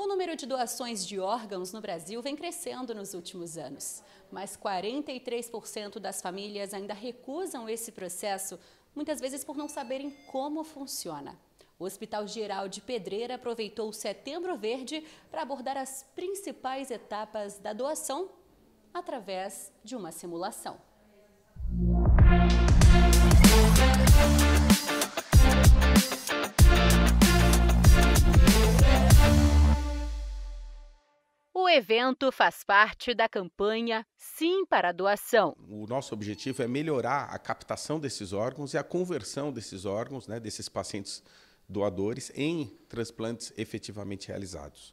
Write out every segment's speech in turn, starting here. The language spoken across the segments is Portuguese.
O número de doações de órgãos no Brasil vem crescendo nos últimos anos, mas 43% das famílias ainda recusam esse processo, muitas vezes por não saberem como funciona. O Hospital Geral de Pedreira aproveitou o Setembro Verde para abordar as principais etapas da doação através de uma simulação. evento faz parte da campanha Sim para a Doação. O nosso objetivo é melhorar a captação desses órgãos e a conversão desses órgãos, né, desses pacientes doadores, em transplantes efetivamente realizados.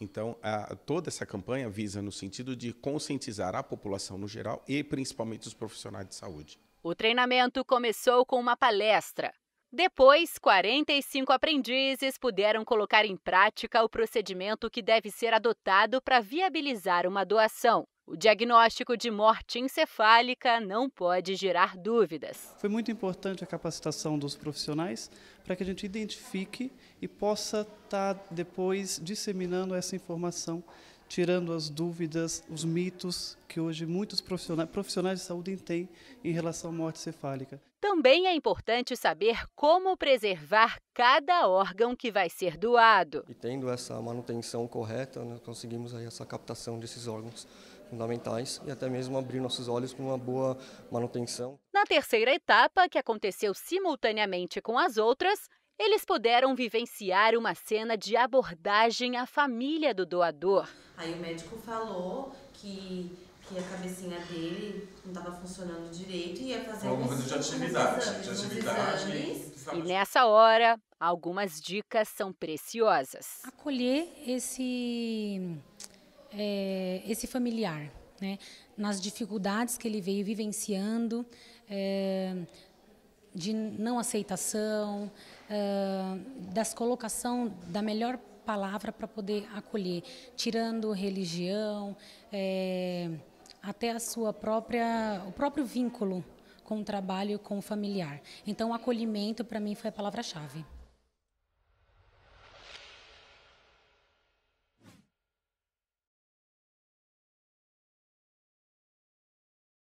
Então, a, toda essa campanha visa no sentido de conscientizar a população no geral e principalmente os profissionais de saúde. O treinamento começou com uma palestra depois, 45 aprendizes puderam colocar em prática o procedimento que deve ser adotado para viabilizar uma doação. O diagnóstico de morte encefálica não pode gerar dúvidas. Foi muito importante a capacitação dos profissionais para que a gente identifique e possa estar tá depois disseminando essa informação tirando as dúvidas, os mitos que hoje muitos profissionais, profissionais de saúde têm em relação à morte cefálica. Também é importante saber como preservar cada órgão que vai ser doado. E tendo essa manutenção correta, nós né, conseguimos aí essa captação desses órgãos fundamentais e até mesmo abrir nossos olhos para uma boa manutenção. Na terceira etapa, que aconteceu simultaneamente com as outras, eles puderam vivenciar uma cena de abordagem à família do doador. Aí o médico falou que, que a cabecinha dele não estava funcionando direito e ia fazer alguma coisa de atividade. Exames, de atividade e, e nessa hora, algumas dicas são preciosas. Acolher esse, é, esse familiar, né? nas dificuldades que ele veio vivenciando, é, de não aceitação, da das colocação da melhor palavra para poder acolher, tirando religião, é, até a sua própria, o próprio vínculo com o trabalho, com o familiar. Então, acolhimento para mim foi a palavra-chave.